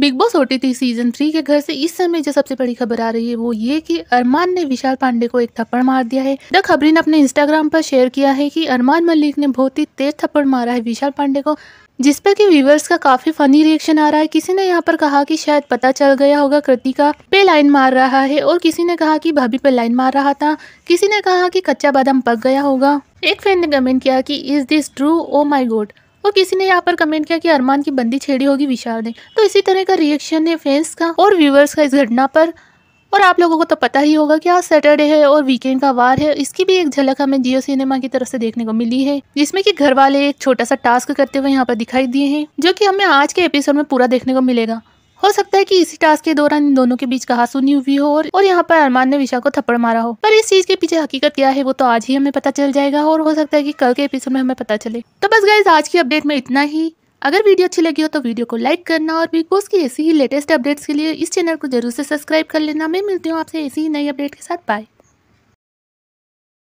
big Boss O T season three के घर से इस समय जो सबसे बड़ी खबर आ रही है वो ये कि अरमान ने विशाल पांडे को एक थप्पड़ मार दिया है द खबरी ने अपने इंस्टाग्राम पर शेयर किया है कि अरमान मलिक ने बहुत ही तेज थप्पड़ मारा है विशाल पांडे को जिस पर कि व्यूवर्स का काफी फनी रिएक्शन आ रहा है किसी ने यहाँ पर कहा कि शायद पता चल गया होगा कृतिका पे लाइन मार रहा है और किसी ने कहा कि भाभी पे लाइन मार रहा था किसी ने कहा कि कच्चा बादाम पक गया होगा एक फैन ने कमेंट किया कि is this true oh my god और किसी ने यहाँ पर कमेंट किया कि अरमान की बंदी छेड़ी होगी विशाल ने तो इसी तरह का रिएक्शन है फैंस का और व्यूवर्स का इस घटना पर और आप लोगों को तो पता ही होगा कि आज सैटरडे है और वीकेंड का वार है इसकी भी एक झलक हमें जियो सिनेमा की तरफ से देखने को मिली है जिसमें कि घर वाले एक छोटा सा टास्क करते हुए यहाँ पर दिखाई दिए हैं जो कि हमें आज के एपिसोड में पूरा देखने को मिलेगा हो सकता है कि इसी टास्क के दौरान इन दोनों के बीच कहा सुनी हुई हो और, और यहाँ पर अरमान ने विशा को थप्पड़ मारा हो पर इस चीज के पीछे हकीकत क्या है वो तो आज ही हमें पता चल जाएगा और हो सकता है कि कल के एपिसोड में हमें पता चले तो बस गाइज आज की अपडेट में इतना ही अगर वीडियो अच्छी लगी हो तो वीडियो को लाइक करना और बिग बॉस की ऐसी ही लेटेस्ट अपडेट्स के लिए इस चैनल को जरूर से सब्सक्राइब कर लेना मैं मिलती हूँ आपसे ऐसी ही नई अपडेट के साथ बाय